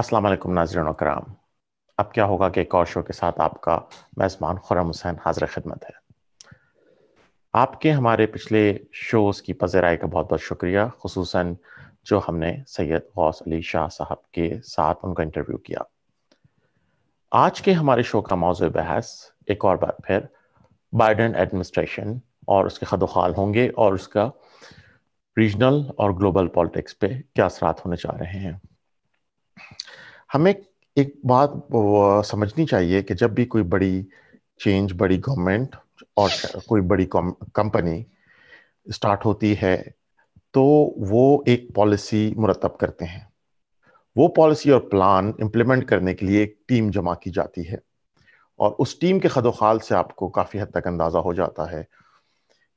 अस्सलाम वालेकुम नाजरन कराम अब क्या होगा कि एक और शो के साथ आपका मेज़बान खुरम हुसैन हाजिर खिदमत है आपके हमारे पिछले शोज़ की पज़ का बहुत बहुत शुक्रिया खसूस जो हमने सैयद गौस अली शाह साहब के साथ उनका इंटरव्यू किया आज के हमारे शो का मौजू बहस एक और बार फिर बाइडन एडमिनिस्ट्रेशन और उसके खदोखाल होंगे और उसका रीजनल और ग्लोबल पॉलिटिक्स पे क्या असरात होने जा रहे हैं हमें एक बात समझनी चाहिए कि जब भी कोई बड़ी चेंज बड़ी गवर्नमेंट और कोई बड़ी कंपनी स्टार्ट होती है तो वो एक पॉलिसी मुरतब करते हैं वो पॉलिसी और प्लान इम्प्लीमेंट करने के लिए एक टीम जमा की जाती है और उस टीम के खदोखाल से आपको काफ़ी हद तक अंदाज़ा हो जाता है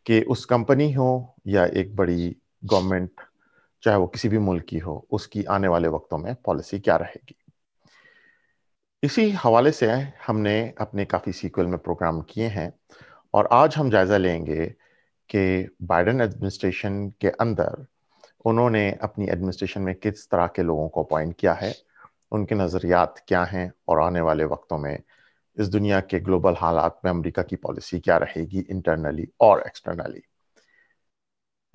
कि उस कंपनी हो या एक बड़ी गवर्नमेंट चाहे वो किसी भी मुल्क की हो उसकी आने वाले वक्तों में पॉलिसी क्या रहेगी इसी हवाले से हमने अपने काफ़ी सीक्वल में प्रोग्राम किए हैं और आज हम जायज़ा लेंगे कि बाइडन एडमिनिस्ट्रेशन के अंदर उन्होंने अपनी एडमिनिस्ट्रेशन में किस तरह के लोगों को अपॉइंट किया है उनके नज़रियात क्या हैं और आने वाले वक्तों में इस दुनिया के ग्लोबल हालात में अमेरिका की पॉलिसी क्या रहेगी इंटरनली और एक्सटर्नली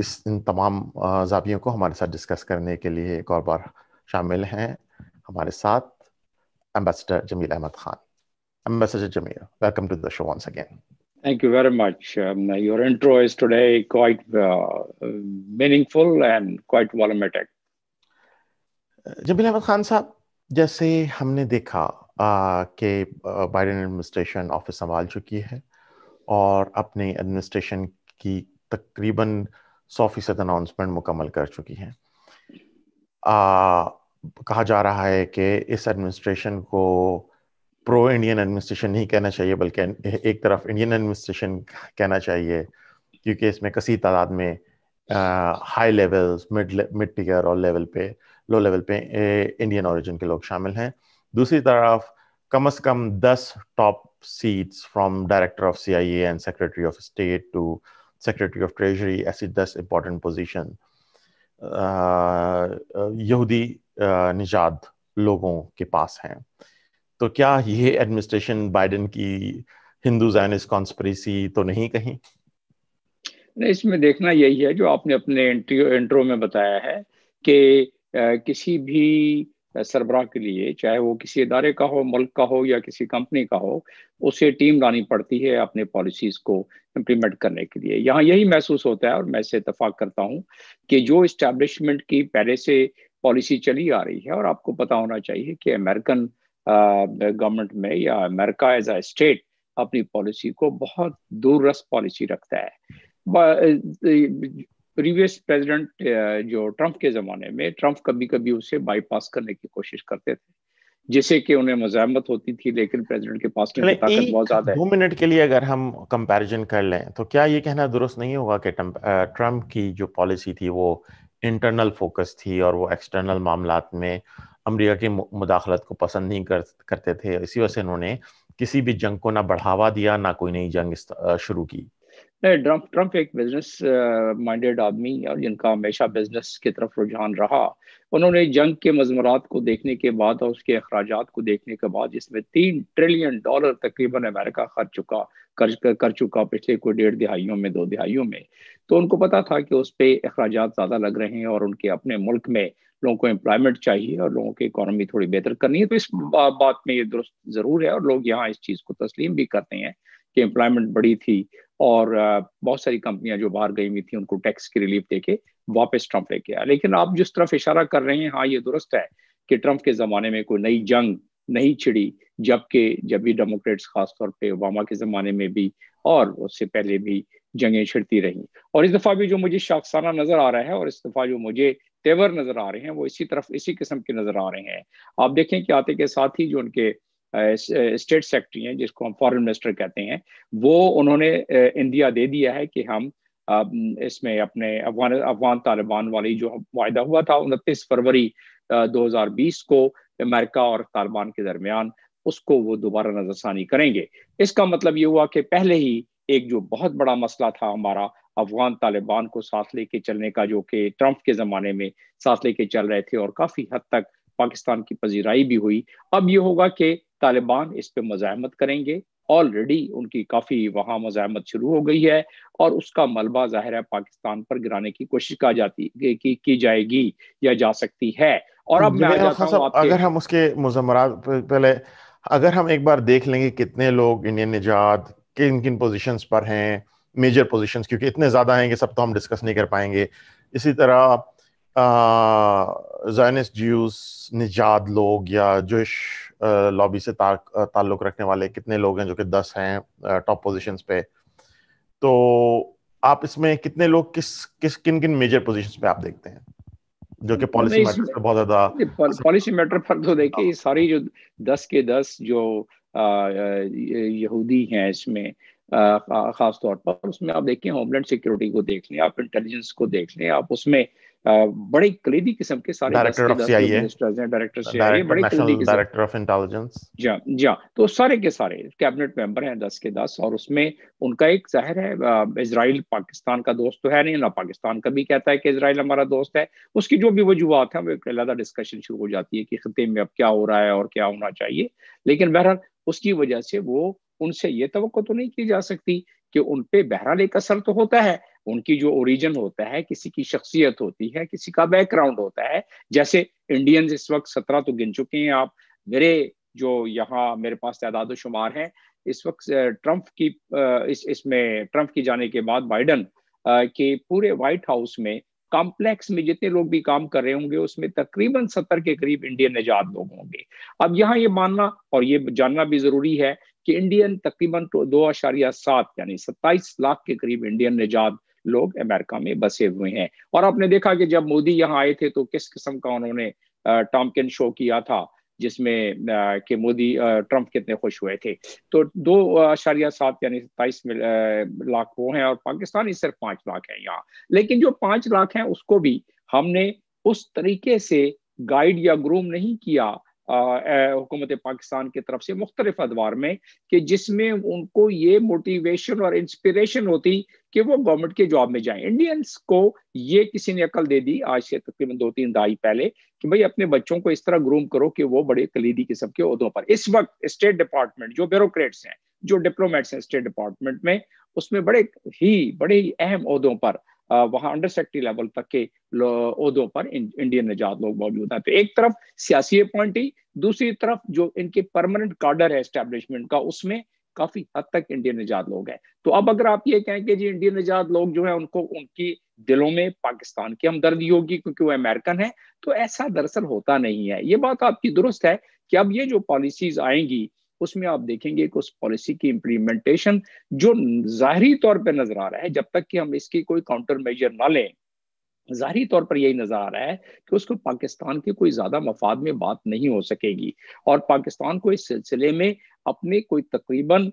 इस इन तमाम जावियों को हमारे साथ डिस्कस करने के लिए एक और बार शामिल हैं हमारे साथ ambassador Jameel Ahmed Khan ambassador Jameel welcome to the show once again Thank you very much. Um, your intro is today quite uh, meaningful and quite volumetric. Jabeel Ahmed Khan sahab जैसे हमने देखा कि बाइडेन एडमिनिस्ट्रेशन ऑफिस संभाल चुकी है और अपने एडमिनिस्ट्रेशन की तकरीबन सौ फीसद अनाउंसमेंट मुकम्मल कर चुकी आ, कहा जा रहा है कि इस एडमिनिस्ट्रेशन को प्रो इंडियन एडमिनिस्ट्रेशन नहीं कहना चाहिए बल्कि एक तरफ इंडियन एडमिनिस्ट्रेशन कहना चाहिए क्योंकि इसमें कसी तादाद में high levels mid mid tier और लेवल पे लो लेवल पे इंडियन ओरिजिन के लोग शामिल हैं दूसरी तरफ कम से कम दस top seats from director of C I A and secretary of state to secretary of treasury as it does important position यहूदी uh, निजाद uh, uh, लोगों के पास हैं तो क्या ये एडमिनिस्ट्रेशन बाइडेन की हिंदू जैनिस कॉन्स्परेसी तो नहीं कहीं नहीं इसमें देखना यही है जो आपने अपने इंट्रो में बताया है कि किसी भी सरबरा के लिए चाहे वो किसी इदारे का हो मुल्क का हो या किसी कंपनी का हो उसे टीम लानी पड़ती है अपने पॉलिसीज को इम्प्लीमेंट करने के लिए यहाँ यही महसूस होता है और मैं इसे इतफाक करता हूँ कि जो इस्टेब्लिशमेंट की पहले से पॉलिसी चली आ रही है और आपको पता होना चाहिए कि अमेरिकन गवर्नमेंट में या अमेरिका एज अ स्टेट अपनी पॉलिसी को बहुत दूरस पॉलिसी रखता है प्रीवियस प्रेसिडेंट uh, जो ट्रंप के ज़माने में ट्रंप कभी कभी उसे बाईपास करने की कोशिश करते थे जिससे कि उन्हें मजामत होती थी लेकिन प्रेसिडेंट के पास में ताकत बहुत ज्यादा है दो मिनट के लिए अगर हम कंपैरिजन कर लें तो क्या ये कहना दुरुस्त नहीं होगा कि ट्रंप uh, की जो पॉलिसी थी वो इंटरनल फोकस थी और वो एक्सटर्नल मामला में अमरीका की मुदाखलत को पसंद नहीं कर, करते थे इसी वजह से उन्होंने किसी भी जंग को ना बढ़ावा दिया ना कोई नई जंग शुरू की नहीं ट्रंप ट्रंप एक बिजनेस माइंडेड uh, आदमी और जिनका हमेशा बिजनेस की तरफ रुझान रहा उन्होंने जंग के मजमरात को देखने के बाद और उसके अखराज को देखने के बाद जिसमें तीन ट्रिलियन डॉलर तकरीबन अमेरिका खर्च चुका कर कर चुका पिछले कोई डेढ़ दिहाइयों में दो दिहाइयों में तो उनको पता था कि उस पर अखराज ज़्यादा लग रहे हैं और उनके अपने मुल्क में लोगों को एम्प्लॉयमेंट चाहिए और लोगों की इकोनॉमी थोड़ी बेहतर करनी है तो इस बात में ये दुरुस्त ज़रूर है और लोग यहाँ इस चीज़ को तस्लीम भी करते हैं कि एम्प्लॉयमेंट बढ़ी थी और बहुत सारी कंपनियां जो बाहर गई हुई थी उनको टैक्स की रिलीफ देके वापस ट्रंप लेके आया लेकिन आप जिस तरफ इशारा कर रहे हैं हाँ ये दुरुस्त है कि ट्रंप के ज़माने में कोई नई जंग नहीं छिड़ी जबकि जब भी डेमोक्रेट्स खासतौर पर ओबामा के ज़माने में भी और उससे पहले भी जंगें छिड़ती रही और इस दफ़ा भी जो मुझे शाखसाना नज़र आ रहा है और इस दफ़ा जो मुझे तेवर नज़र आ रहे हैं वो इसी तरफ इसी किस्म के नज़र आ रहे हैं आप देखें कि आते के साथ ही जो उनके स्टेट सेक्रेटरी हैं जिसको हम फॉरेन मिनिस्टर कहते हैं वो उन्होंने इंडिया दे दिया है कि हम इसमें अपने अफगान अफगान तालिबान वाली जो वायदा हुआ था उनतीस फरवरी 2020 को अमेरिका और तालिबान के दरमियान उसको वो दोबारा नजरसानी करेंगे इसका मतलब ये हुआ कि पहले ही एक जो बहुत बड़ा मसला था हमारा अफगान तालिबान को साथ लेके चलने का जो कि ट्रंप के ज़माने में साथ लेके चल रहे थे और काफ़ी हद तक पाकिस्तान की पजीराई भी हुई अब ये होगा कि तालिबान इस पर मजामत करेंगे ऑलरेडी उनकी काफ़ी वहाँ मजामत शुरू हो गई है और उसका मलबा ज़ाहिर है पाकिस्तान पर गिराने की कोशिश का जाती की, की जाएगी या जा सकती है और अब मैं अगर हम उसके मुजमरात पहले अगर हम एक बार देख लेंगे कितने लोग इंडियन निजात किन किन पोजीशंस पर हैं मेजर पोजीशंस क्योंकि इतने ज़्यादा हैं कि सब तो हम डिस्कस नहीं कर पाएंगे इसी तरह जायनिस्ट ज्यूस निजाद लोग या जोश लॉबी से ताल्लुक़ रखने वाले कितने लोग हैं जो कि दस हैं टॉप पोजीशंस पे तो आप इसमें कितने लोग किस किस किन किन मेजर पोजीशंस पे आप देखते हैं जो कि पॉलिसी मैटर पर बहुत ज्यादा पॉलिसी मैटर पर तो देखिए ये सारी जो दस के दस जो यहूदी हैं इसमें खास तौर पर उसमें आप देखें होमलैंड सिक्योरिटी को देख लें आप इंटेलिजेंस को देख लें आप उसमें बड़े कलीदी किस्म के सारे director of director of intelligence जी हाँ, जी हाँ, तो सारे के सारे कैबिनेट मेंबर हैं दस के दस और उसमें उनका एक जाहिर है इसराइल पाकिस्तान का दोस्त तो है नहीं ना पाकिस्तान का भी कहता है कि इसराइल हमारा दोस्त है उसकी जो भी वजूहत है वो एक अलहदा डिस्कशन शुरू हो जाती है कि खत्े में अब क्या हो रहा है और क्या होना चाहिए लेकिन बहरहाल उसकी वजह से वो उनसे ये तो नहीं की जा सकती कि उन पर बहरहाल एक असर तो होता है उनकी जो ओरिजिन होता है किसी की शख्सियत होती है किसी का बैकग्राउंड होता है जैसे इंडियंस इस वक्त सत्रह तो गिन चुके हैं आप मेरे जो यहाँ मेरे पास तादाद शुमार हैं इस वक्त ट्रंप की इस इसमें ट्रंप की जाने के बाद बाइडन के पूरे वाइट हाउस में कॉम्प्लेक्स में जितने लोग भी काम कर रहे होंगे उसमें तकरीबन सत्तर के करीब इंडियन निजात लोग होंगे अब यहाँ ये मानना और ये जानना भी जरूरी है कि इंडियन तकरीबन दो अशारिया सात यानी सत्ताईस लाख के करीब इंडियन निजात लोग अमेरिका में बसे हुए हैं और आपने देखा कि जब मोदी यहाँ आए थे तो किस किस्म का उन्होंने टॉमकिन शो किया था जिसमें कि मोदी ट्रंप कितने खुश हुए थे तो दो अशारिया सात यानी सत्ताईस लाख वो हैं और पाकिस्तानी सिर्फ पाँच लाख हैं यहाँ लेकिन जो पाँच लाख हैं उसको भी हमने उस तरीके से गाइड या ग्रूम नहीं किया हुकूमत पाकिस्तान की तरफ से मुख्तलिफ अदवार में कि जिसमें उनको ये मोटिवेशन और इंस्परेशन होती कि वो गवर्नमेंट के जॉब में जाए इंडियंस को ये किसी ने अकल दे दी आज से तकरीबन दो तीन दहाई पहले कि भाई अपने बच्चों को इस तरह ग्रूम करो कि वो बड़े कलीदी किस्म के उहदों पर इस वक्त स्टेट डिपार्टमेंट जो ब्यूरोट्स हैं जो डिप्लोमेट्स हैं स्टेट डिपार्टमेंट में उसमें बड़े ही बड़े ही अहम उहदों पर वहां अंडर सेक्रेटरी लेवल तक के उहदों पर इंडियन निजात लोग मौजूद हैं तो एक तरफ सियासी अपॉइंटी दूसरी तरफ जो इनके परमानेंट कार्डर है एस्टेब्लिशमेंट का उसमें काफी हद तक इंडियन निजात लोग हैं तो अब अगर आप ये कहें कि जी इंडियन निजात लोग जो है उनको उनकी दिलों में पाकिस्तान की हमदर्दी होगी क्योंकि वो अमेरिकन है तो ऐसा दरअसल होता नहीं है ये बात आपकी दुरुस्त है कि अब ये जो पॉलिसीज आएंगी उसमें आप देखेंगे कि उस पॉलिसी की इम्प्लीमेंटेशन जो जाहरी तौर पर नजर आ रहा है जब तक कि हम इसकी कोई काउंटर मेजर ना लें जाहरी तौर पर यही नजर आ रहा है कि उसको पाकिस्तान के कोई ज्यादा मफाद में बात नहीं हो सकेगी और पाकिस्तान को इस सिलसिले में अपने कोई तकरीबन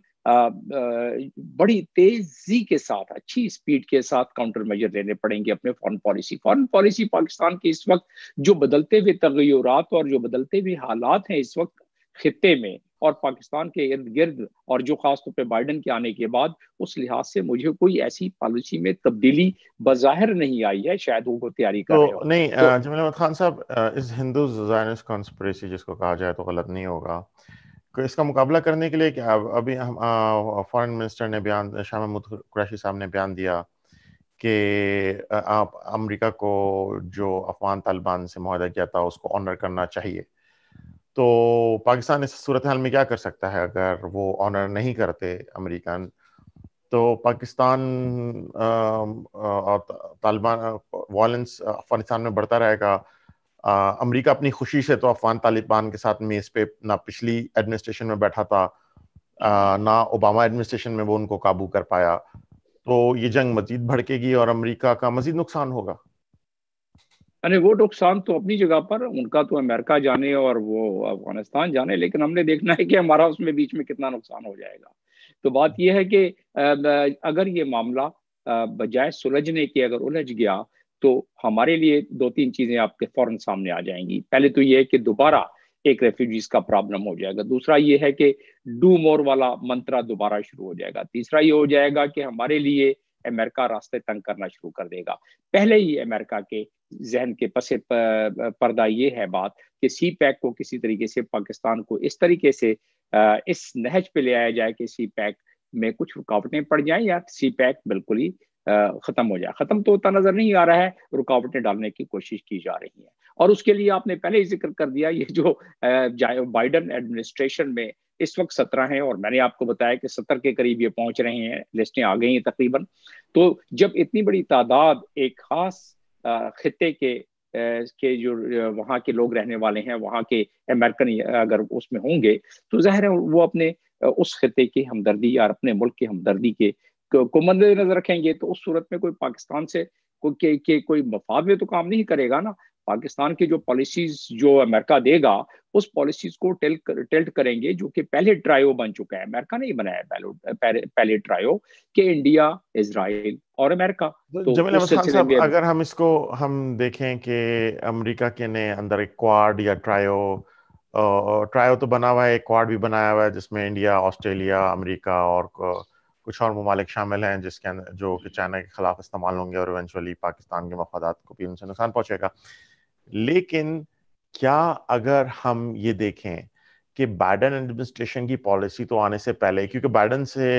बड़ी तेजी के साथ अच्छी स्पीड के साथ काउंटर मेजर लेने पड़ेंगे अपने foreign policy foreign policy Pakistan की इस वक्त जो बदलते हुए तगैरत और जो बदलते हुए हालात हैं इस वक्त खत्े में और पाकिस्तान के इर्द गिर्द और जो खासतौर पर बाइडन के आने के बाद उस लिहाज से मुझे कोई ऐसी पॉलिसी में तब्दीली बज़ाहिर नहीं आई है शायद वो तैयारी कर तो, नहीं तो, जमील खान साहब इस हिंदू जिसको कहा जाए तो गलत नहीं होगा इसका मुकाबला करने के लिए क्या अभी हम फॉरेन मिनिस्टर ने बयान शाह महमूद कुरैशी साहब ने बयान दिया कि आप अमेरिका को जो अफगान तालिबान से माहा किया था उसको ऑनर करना चाहिए तो पाकिस्तान इस सूरत हाल में क्या कर सकता है अगर वो ऑनर नहीं करते अमेरिकन तो पाकिस्तान और तालिबान वायलेंस अफगानिस्तान में बढ़ता रहेगा अमेरिका अपनी खुशी से तो अफगान तालिबान के साथ मेज़ पे ना पिछली एडमिनिस्ट्रेशन में बैठा था ना ओबामा एडमिनिस्ट्रेशन में वो उनको काबू कर पाया तो ये जंग मजीद भड़केगी और अमेरिका का मजीद नुकसान होगा यानी वो नुकसान तो अपनी जगह पर उनका तो अमेरिका जाने और वो अफगानिस्तान जाने लेकिन हमने देखना है कि हमारा उसमें बीच में कितना नुकसान हो जाएगा तो बात यह है कि अगर ये मामला बजाय सुलझने के अगर उलझ गया तो हमारे लिए दो तीन चीज़ें आपके फौरन सामने आ जाएंगी पहले तो ये है कि दोबारा एक रेफ्यूजीज का प्रॉब्लम हो जाएगा दूसरा ये है कि डू मोर वाला मंत्रा दोबारा शुरू हो जाएगा तीसरा ये हो जाएगा कि हमारे लिए अमेरिका रास्ते तंग करना शुरू कर देगा पहले ही अमेरिका के जहन के पसे पर्दा ये है बात कि सी पैक को किसी तरीके से पाकिस्तान को इस तरीके से इस नहज पे ले आया जाए कि सी पैक में कुछ रुकावटें पड़ जाएं या सी पैक बिल्कुल ही ख़त्म हो जाए ख़त्म तो होता नज़र नहीं आ रहा है रुकावटें डालने की कोशिश की जा रही है और उसके लिए आपने पहले ही जिक्र कर दिया ये जो बाइडन एडमिनिस्ट्रेशन में इस वक्त सत्रह हैं और मैंने आपको बताया कि सत्तर के करीब ये पहुंच रहे हैं लिस्टें आ गई हैं तकरीबन तो जब इतनी बड़ी तादाद एक खास खत्े के के जो वहाँ के लोग रहने वाले हैं वहाँ के अमेरिकन अगर उसमें होंगे तो जहर है वो अपने उस खत्े की हमदर्दी या अपने मुल्क की हमदर्दी के को मद्देनजर रखेंगे तो उस सूरत में कोई पाकिस्तान से के, के कोई मफाद में तो काम नहीं करेगा ना पाकिस्तान की जो पॉलिसीज जो अमेरिका देगा उस पॉलिसीज को टेल टेल्ट करेंगे जो कि पहले ट्रायो बन चुका है अमेरिका ने ही बनाया पहले, पहले ट्रायो कि इंडिया इसराइल और अमेरिका तो, तो अगर हम इसको हम देखें कि अमेरिका के ने अंदर एक क्वाड या ट्रायो ट्रायो तो बना हुआ है एक क्वाड भी बनाया हुआ है जिसमें इंडिया ऑस्ट्रेलिया अमरीका और कुछ और ममालिक शामिल हैं जिसके अंदर जो कि हम्म। चाइना के खिलाफ इस्तेमाल होंगे और इवेंचुअली पाकिस्तान के मफादात को भी उनसे नुकसान पहुंचेगा लेकिन क्या अगर हम ये देखें कि बाइडन एडमिनिस्ट्रेशन की पॉलिसी तो आने से पहले क्योंकि बाइडन से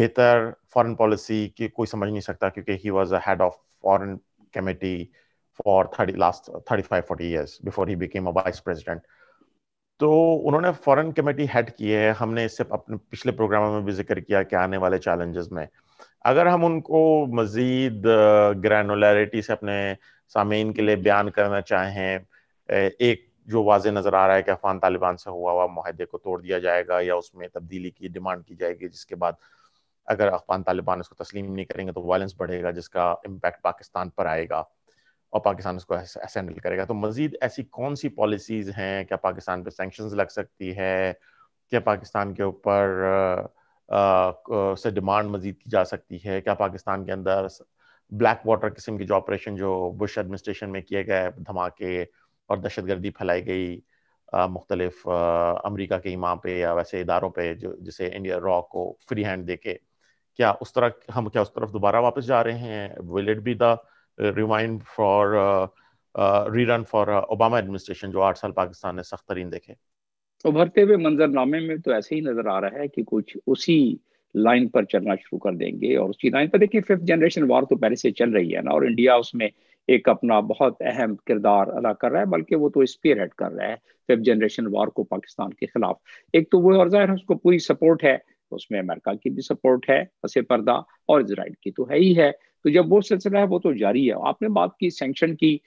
बेहतर फॉरेन पॉलिसी की कोई समझ नहीं सकता क्योंकि he was a head of foreign committee for thirty last thirty five forty years before he became a vice president तो उन्होंने फॉरेन कमेटी हेड की है हमने इससे अपने पिछले प्रोग्राम में भी जिक्र किया कि आने वाले चैलेंजेस में अगर हम उनको मजीद ग्रैनुलरिटी से अपने सामीन के लिए बयान करना चाहें एक जो वाज नज़र आ रहा है कि अफगान तालिबान से हुआ हुआ माहदे को तोड़ दिया जाएगा या उसमें तब्दीली की डिमांड की जाएगी जिसके बाद अगर अफगान तालिबान इसको तस्लीम नहीं करेंगे तो वायलेंस बढ़ेगा जिसका इम्पैक्ट पाकिस्तान पर आएगा और पाकिस्तान उसको हैंडल करेगा तो मजीद ऐसी कौन सी पॉलिसीज हैं क्या पाकिस्तान पे सेंक्शन लग सकती है क्या पाकिस्तान के ऊपर से डिमांड मजीद की जा सकती है क्या पाकिस्तान के अंदर ब्लैक वाटर किस्म की जो ऑपरेशन जो बुश एडमिनिस्ट्रेशन में किए गए धमाके और दहशत गर्दी फैलाई गई मुख्तलिफ अमरीका के इमाम पे या वैसे इदारों पे जो जिसे इंडिया रॉक को फ्री हैंड दे के क्या उस तरह हम क्या उस तरफ दोबारा वापस जा रहे हैं will it be the rewind for rerun for Obama administration जो आठ साल पाकिस्तान ने सख्त तरीन देखे उभरते हुए मंजरनामे में तो ऐसे ही नजर आ रहा है कि कुछ उसी लाइन पर चलना शुरू कर देंगे और उसी लाइन पर देखिए फिफ्थ जनरेशन वार तो पहले से चल रही है ना और इंडिया उसमें एक अपना बहुत अहम किरदार अदा कर रहा है बल्कि वो तो स्पेयर हेड कर रहा है फिफ्थ जनरेशन वार को पाकिस्तान के खिलाफ एक तो वो और जाहिर उसको पूरी सपोर्ट है उसमें अमेरिका की भी सपोर्ट है पसे पर्दा और इसराइल की तो है ही है तो जब वो सिलसिला है वो तो जारी है आपने बात की सेंक्शन की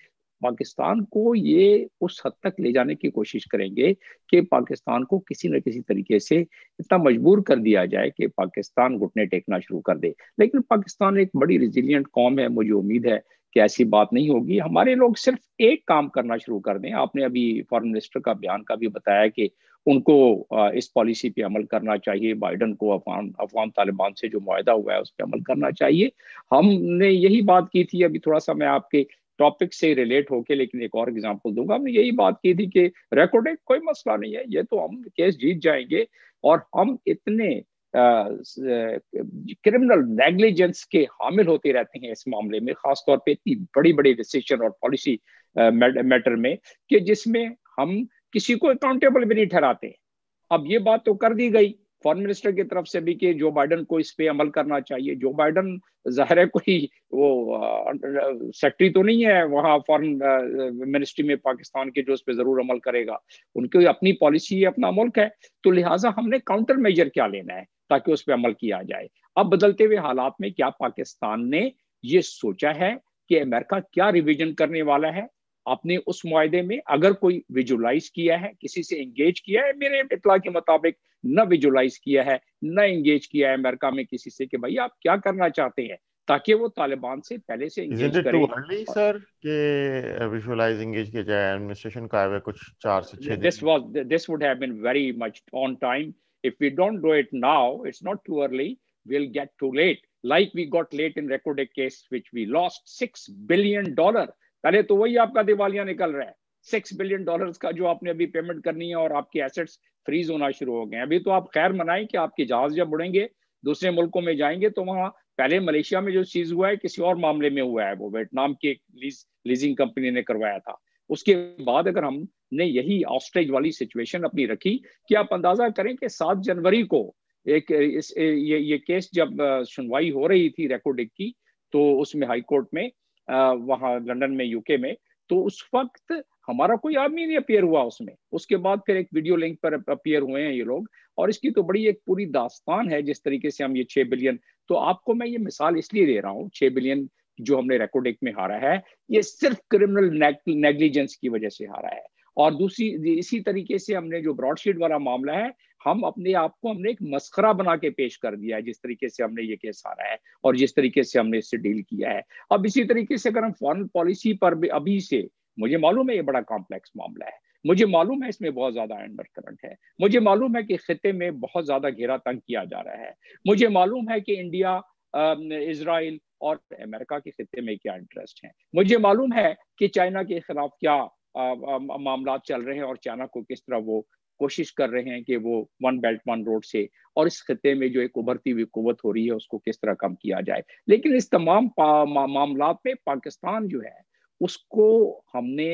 पाकिस्तान को ये उस हद तक ले जाने की कोशिश करेंगे कि पाकिस्तान को किसी न किसी तरीके से इतना मजबूर कर दिया जाए कि पाकिस्तान घुटने टेकना शुरू कर दे लेकिन पाकिस्तान एक बड़ी रिजिलियंट कौम है मुझे उम्मीद है कि ऐसी बात नहीं होगी हमारे लोग सिर्फ एक काम करना शुरू कर दें आपने अभी फॉरेन मिनिस्टर का बयान का भी बताया कि उनको इस पॉलिसी पे अमल करना चाहिए बाइडन को अफगान अफगान तालिबान से जो माहा हुआ है उस पर अमल करना चाहिए हमने यही बात की थी अभी थोड़ा सा मैं आपके टॉपिक से रिलेट होके लेकिन एक और एग्जांपल दूंगा हमने यही बात की थी कि रिकॉर्डिंग कोई मसला नहीं है ये तो हम केस जीत जाएंगे और हम इतने क्रिमिनल नेग्लिजेंस के हामिल होते रहते हैं इस मामले में खासतौर पे इतनी बड़ी बड़ी डिसीजन और पॉलिसी मैटर में कि जिसमें हम किसी को अकाउंटेबल भी नहीं ठहराते अब ये बात तो कर दी गई फॉरन मिनिस्टर की तरफ से भी कि जो बाइडन को इस पे अमल करना चाहिए जो बाइडन जहर है कोई वो सेक्रेटरी अं, तो नहीं है वहाँ फॉरन मिनिस्ट्री में पाकिस्तान के जो उस पर जरूर अमल करेगा उनकी अपनी पॉलिसी है अपना मुल्क है तो लिहाजा हमने काउंटर मेजर क्या लेना है ताकि उस पर अमल किया जाए अब बदलते हुए हालात में क्या पाकिस्तान ने ये सोचा है कि अमेरिका क्या रिविजन करने वाला है आपने उस मुआदे में अगर कोई विजुलाइज किया है किसी से एंगेज किया है मेरे इतला के मुताबिक न विजुलाइज किया है न एंगेज किया है अमेरिका में किसी से कि भाई आप क्या करना चाहते हैं ताकि वो तालिबान से पहले से एंगेज करें सर के विजुलाइज एंगेज किया जाए एडमिनिस्ट्रेशन का कुछ चार से छह this was this would have been very much on time If we don't do it now, it's not too early, we'll get too late. Like we got late in Recodec case, which we lost $6 billion. पहले तो वही आपका दिवालिया निकल रहा है six billion dollars का जो आपने अभी पेमेंट करनी है और आपके एसेट्स फ्रीज होना शुरू हो गए अभी तो आप खैर मनाएं कि आपके जहाज जब उड़ेंगे दूसरे मुल्कों में जाएंगे तो वहाँ पहले मलेशिया में जो चीज हुआ है किसी और मामले में हुआ है वो वियतनाम की एक लीज लीजिंग कंपनी ने करवाया था उसके बाद अगर हम ने यही ऑस्ट्रेज वाली सिचुएशन अपनी रखी कि आप अंदाजा करें कि सात जनवरी को एक इस ये ये केस जब सुनवाई हो रही थी रेकोडिक की तो उसमें हाई कोर्ट में वहां लंदन में यूके में तो उस वक्त हमारा कोई आदमी नहीं अपियर हुआ उसमें उसके बाद फिर एक वीडियो लिंक पर अपियर हुए हैं ये लोग और इसकी तो बड़ी एक पूरी दास्तान है जिस तरीके से हम ये छह बिलियन तो आपको मैं ये मिसाल इसलिए दे रहा हूँ छह बिलियन जो हमने एक में हारा है ये सिर्फ क्रिमिनल नेग्लिजेंस की वजह से हारा है और दूसरी इसी तरीके से हमने जो ब्रॉडशीट वाला मामला है हम अपने आप को हमने एक मस्करा बना के पेश कर दिया है जिस तरीके से हमने ये केस आ रहा है और जिस तरीके से हमने इससे डील किया है अब इसी तरीके से अगर हम फॉरन पॉलिसी पर भी अभी से मुझे मालूम है ये बड़ा कॉम्प्लेक्स मामला है मुझे मालूम है इसमें बहुत ज़्यादा अंडर करंट है मुझे मालूम है कि खत्े में बहुत ज़्यादा घेरा तंग किया जा रहा है मुझे मालूम है कि इंडिया इसराइल और अमेरिका के खत्े में क्या इंटरेस्ट है मुझे मालूम है कि चाइना के खिलाफ क्या मामला चल रहे हैं और चाइना को किस तरह वो कोशिश कर रहे हैं कि वो वन बेल्ट वन रोड से और इस खत्े में जो एक उभरती हुई कुत हो रही है उसको किस तरह कम किया जाए लेकिन इस तमाम मा, मामला में पाकिस्तान जो है उसको हमने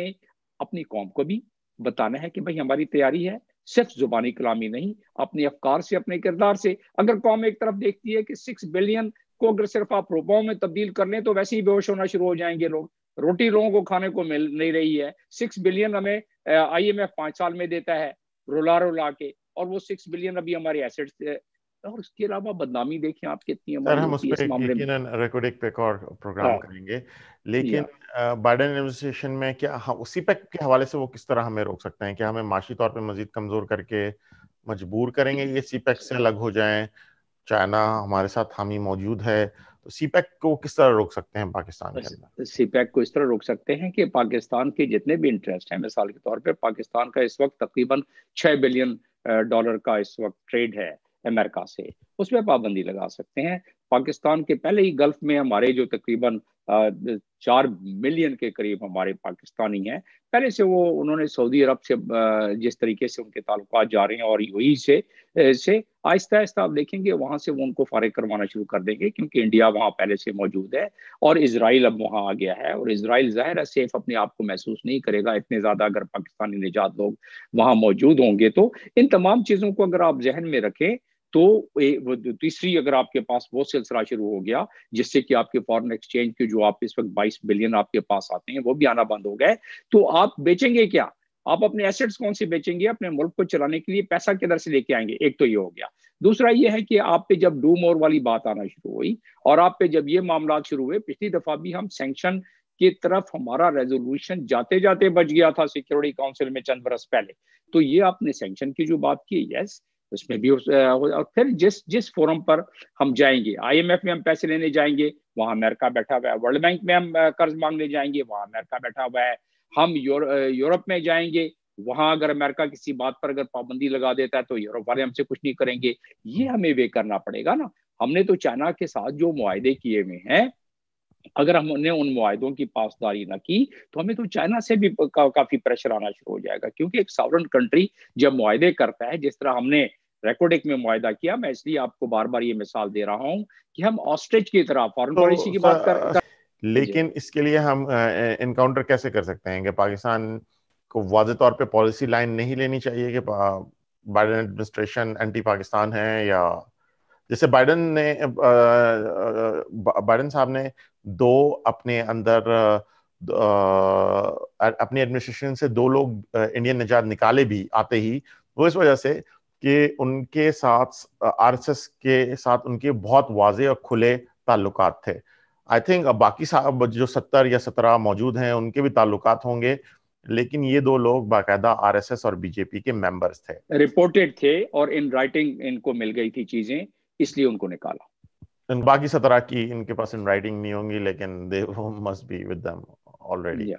अपनी कौम को भी बताना है कि भाई हमारी तैयारी है सिर्फ जुबानी कलामी नहीं अपने अफकार से अपने किरदार से अगर कौम एक तरफ देखती है कि सिक्स बिलियन को अगर सिर्फ आप रुपयों में तब्दील कर लें तो वैसे ही बेहोश होना शुरू हो जाएंगे लोग रोटी लोगों को खाने को मिल नहीं रही है सिक्स बिलियन हमें आईएमएफ पांच साल में देता है रुला रुला के और वो सिक्स बिलियन अभी हमारे एसेट्स और उसके अलावा बदनामी देखिए आप कितनी सर हम उस एक और प्रोग्राम हाँ। करेंगे लेकिन बाइडन एडमिनिस्ट्रेशन में क्या हाँ, उसी पैक के हवाले से वो किस तरह हमें रोक सकते हैं क्या हमें माशी तौर पे मजीद कमजोर करके मजबूर करेंगे ये सी पैक e से अलग हो जाएं चाइना हमारे साथ हामी मौजूद है तो सीपैक e को किस तरह रोक सकते हैं पाकिस्तान के अंदर सीपैक e को इस तरह रोक सकते हैं कि पाकिस्तान के जितने भी इंटरेस्ट हैं मिसाल के तौर पर पाकिस्तान का इस वक्त तकरीबन छः बिलियन डॉलर का इस वक्त ट्रेड है अमेरिका से उसमें पाबंदी लगा सकते हैं पाकिस्तान के पहले ही गल्फ में हमारे जो तकरीबन चार मिलियन के करीब हमारे पाकिस्तानी हैं पहले से वो उन्होंने सऊदी अरब से जिस तरीके से उनके ताल्लुक जा रहे हैं और यूएई से से आहिस्ता आहिस्ता आप देखेंगे वहाँ से वो उनको फारग करवाना शुरू कर देंगे क्योंकि इंडिया वहाँ पहले से मौजूद है और इसराइल अब वहाँ आ गया है और इसराइल ज़ाहिर है सेफ अपने आप को महसूस नहीं करेगा इतने ज़्यादा अगर पाकिस्तानी निजात लोग वहाँ मौजूद होंगे तो इन तमाम चीज़ों को अगर आप जहन में रखें तो तीसरी अगर आपके पास वो सिलसिला शुरू हो गया जिससे कि आपके फॉरेन एक्सचेंज के जो आप इस वक्त 22 बिलियन आपके पास आते हैं वो भी आना बंद हो गए तो आप बेचेंगे क्या आप अपने एसेट्स कौन से बेचेंगे अपने मुल्क को चलाने के लिए पैसा किधर से लेके आएंगे एक तो ये हो गया दूसरा ये है कि आप पे जब डूम और वाली बात आना शुरू हुई और आप पे जब ये मामला शुरू हुए पिछली दफा भी हम सेंक्शन की तरफ हमारा रेजोल्यूशन जाते जाते बच गया था सिक्योरिटी काउंसिल में चंद बरस पहले तो ये आपने सेंक्शन की जो बात की यस उसमें भी उस, और फिर जिस जिस फोरम पर हम जाएंगे आईएमएफ में हम पैसे लेने जाएंगे वहां अमेरिका बैठा हुआ है वर्ल्ड बैंक में हम uh, कर्ज मांगने जाएंगे वहां अमेरिका बैठा हुआ है हम यूर, uh, यूरोप में जाएंगे वहां अगर अमेरिका किसी बात पर अगर पाबंदी लगा देता है तो यूरोप वाले हमसे कुछ नहीं करेंगे ये हम्म। हमें वे करना पड़ेगा ना हमने तो चाइना के साथ जो मुआदे किए हुए हैं अगर हमने उन मुआदों की पासदारी ना की तो हमें तो चाइना से भी का, काफी प्रेशर आना शुरू हो जाएगा क्योंकि एक सावरन कंट्री जब मुआदे करता है जिस तरह हमने रेकोडिक में मुआदा किया मैं इसलिए आपको बार बार ये मिसाल दे रहा हूँ कि हम ऑस्ट्रेच की तरह फॉरन तो, पॉलिसी की बात कर, लेकिन इसके लिए हम इनकाउंटर कैसे कर सकते हैं कि पाकिस्तान को वाज तौर पे पॉलिसी लाइन नहीं लेनी चाहिए कि बाइडन एडमिनिस्ट्रेशन एंटी पाकिस्तान है या जैसे बाइडन ने बाइडन साहब ने दो अपने अंदर अपनी एडमिनिस्ट्रेशन से दो लोग इंडियन निजात निकाले भी आते ही वो इस वजह से कि उनके साथ आरएसएस के साथ उनके बहुत वाजे और खुले ताल्लुक थे आई थिंक बाकी जो सत्तर या सत्रह मौजूद हैं उनके भी ताल्लुक होंगे लेकिन ये दो लोग बाकायदा आरएसएस और बीजेपी के मेंबर्स थे रिपोर्टेड थे और इन राइटिंग इनको मिल गई थी चीजें इसलिए उनको निकाला बाकी सत्रह की इनके पास इन राइटिंग नहीं होंगी लेकिन they must be with them already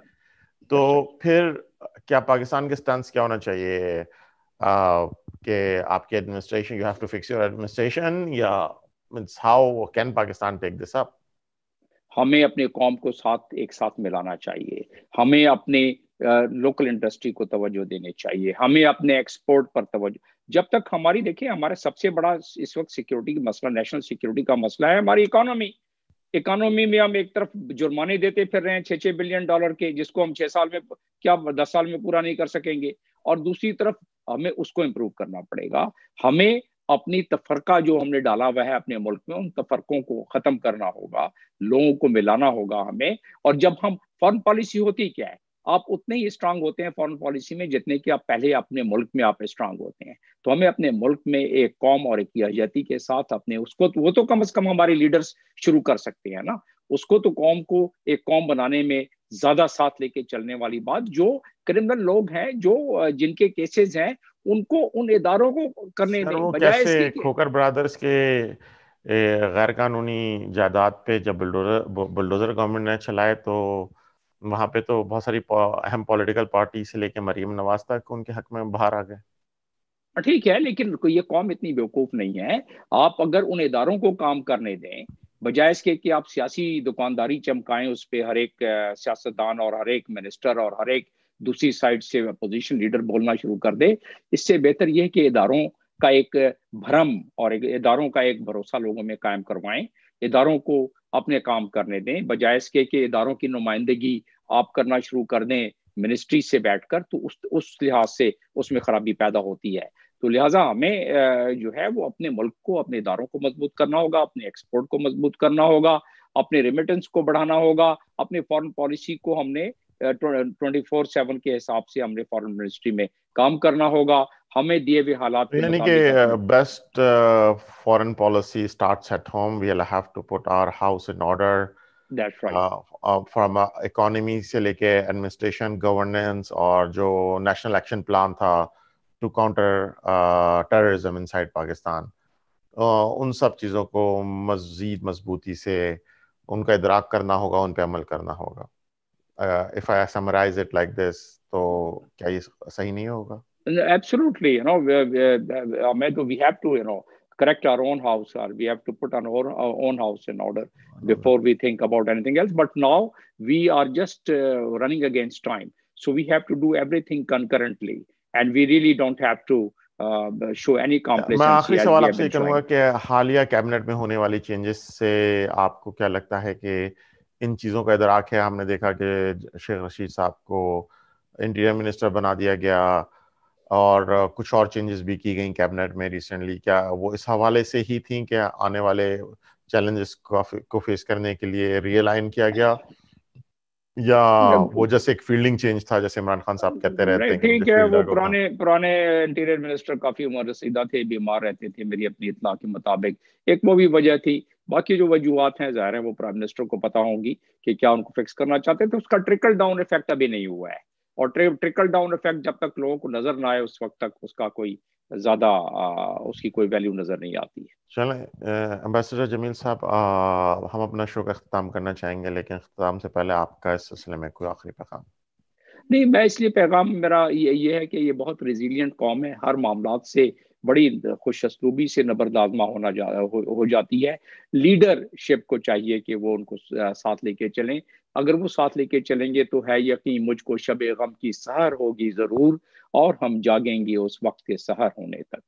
तो फिर क्या पाकिस्तान के स्टैंड क्या होना चाहिए कि आपके administration you have to fix your administration या means how can Pakistan take this up हमें अपने कॉम को साथ एक साथ मिलाना चाहिए हमें अपने लोकल इंडस्ट्री को तवज्जो देने चाहिए हमें अपने एक्सपोर्ट पर तवज्जो जब तक हमारी देखिए हमारे सबसे बड़ा इस वक्त सिक्योरिटी का मसला नेशनल सिक्योरिटी का मसला है हमारी इकोनॉमी इकोनॉमी में हम एक तरफ जुर्माने देते फिर रहे हैं छः छः बिलियन डॉलर के जिसको हम छः साल में क्या दस साल में पूरा नहीं कर सकेंगे और दूसरी तरफ हमें उसको इम्प्रूव करना पड़ेगा हमें अपनी तफरका जो हमने डाला हुआ है अपने मुल्क में उन तफरकों को खत्म करना होगा लोगों को मिलाना होगा हमें और जब हम फॉरन पॉलिसी होती क्या है आप उतने ही स्ट्रांग होते हैं फॉरेन पॉलिसी में जितने कि आप पहले अपने मुल्क में आप स्ट्रांग होते हैं तो हमें अपने मुल्क में एक कौम और एक यहजती के साथ अपने उसको वो तो कम अज कम हमारे लीडर्स शुरू कर सकते हैं ना उसको तो कौम को एक कौम बनाने में ज्यादा साथ लेके चलने वाली बात जो क्रिमिनल लोग हैं जो जिनके केसेस हैं उनको उन इदारों को करने दें बजाय खोकर ब्रदर्स के गैर कानूनी जायदाद पे जब बुलडोजर बुलडोजर गवर्नमेंट ने चलाए तो वहां पे तो बहुत सारी अहम पॉलिटिकल पार्टी से लेके मरियम नवाज तक उनके हक में बाहर आ गए हाँ, ठीक है लेकिन ये कौम इतनी बेवकूफ नहीं है आप अगर उन इदारों को काम करने दें बजाय इसके कि आप सियासी दुकानदारी चमकाएं उस पर हर एक सियासतदान और हर एक मिनिस्टर और हर एक दूसरी साइड से अपोजिशन लीडर बोलना शुरू कर दे इससे बेहतर यह कि इदारों का एक भ्रम और एक इदारों का एक भरोसा लोगों में कायम करवाएं इदारों को अपने काम करने दें बजाय इसके कि इदारों की नुमाइंदगी आप करना शुरू कर दें मिनिस्ट्री से बैठकर तो उस उस लिहाज से उसमें खराबी पैदा होती है तो लिहाजा हमें जो है वो अपने मुल्क को अपने इदारों को मजबूत करना होगा अपने एक्सपोर्ट को मजबूत करना होगा अपने रेमिटेंस को बढ़ाना होगा अपने फॉरेन पॉलिसी को हमने ट्वेंटी फोर सेवन के हिसाब से हमने फॉरेन मिनिस्ट्री में काम करना होगा हमें दिए हुए हालात यानी कि best foreign policy starts at home we will have to put our house in order that's right from economy से लेके एडमिनिस्ट्रेशन गवर्नेंस और जो नेशनल एक्शन प्लान था to counter terrorism inside Pakistan उन सब चीज़ों को मज़ीद मजबूती से उनका इदराक करना होगा उन पर अमल करना होगा if I summarise it like this तो क्या ये सही नहीं होगा absolutely you know Ahmed, we have to you know correct our own house or we have to put our own, our own house in order before we think about anything else but now we are just uh, running against time so we have to do everything concurrently and we really don't have to show uh, any मैं आखिरी सवाल आपसे करूंगा कि हालिया cabinet में होने वाली चेंजेस से आपको क्या लगता है कि इन चीज़ों का इधर है हमने देखा कि शेख रशीद साहब को इंटीरियर मिनिस्टर बना दिया गया और uh, कुछ और चेंजेस भी की गई कैबिनेट में रिसेंटली क्या वो इस हवाले से ही थी क्या आने वाले चैलेंजेस को फेस करने के लिए रियलाइन किया गया या वो जैसे एक फील्डिंग चेंज था जैसे इमरान खान साहब कहते रहते हैं ठीक है वो पुराने पुराने इंटीरियर मिनिस्टर काफी उम्र रसीदा थे बीमार रहते थे मेरी अपनी इतला के मुताबिक एक वो भी वजह थी बाकी जो वजूहत हैं जाहिर है वो प्राइम मिनिस्टर को पता होंगी कि क्या उनको फिक्स करना चाहते हैं तो उसका ट्रिकल डाउन इफेक्ट अभी नहीं हुआ है और ट्रिकल डाउन इफेक्ट जब तक लोगों को नजर ना आए उस वक्त तक उसका कोई ज्यादा उसकी कोई वैल्यू नजर नहीं आती है चलें अम्बेसडर जमील साहब हम अपना शो का अख्ताम करना चाहेंगे लेकिन अख्ताम से पहले आपका इस सिलसिले में कोई आखिरी पैगाम नहीं मैं इसलिए पैगाम मेरा ये ये है कि ये बहुत रेजिलियंट कौम है हर मामला से बड़ी खुश असलूबी से नबरदाजमा होना जा हो, हो जाती है लीडरशिप को चाहिए कि वो उनको साथ लेके चलें अगर वो साथ लेके चलेंगे तो है यकीन मुझको शब गम की सहर होगी ज़रूर और हम जागेंगे उस वक्त के सहर होने तक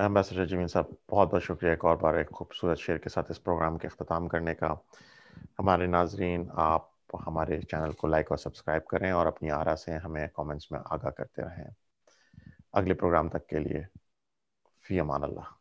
एम्बेसडर जमीन साहब बहुत बहुत शुक्रिया एक और बार एक खूबसूरत शेर के साथ इस प्रोग्राम के अख्ताम करने का हमारे नाजरीन आप हमारे चैनल को लाइक और सब्सक्राइब करें और अपनी आरा से हमें कमेंट्स में आगाह करते रहें अगले प्रोग्राम तक के लिए फ़ी अमान अल्लाह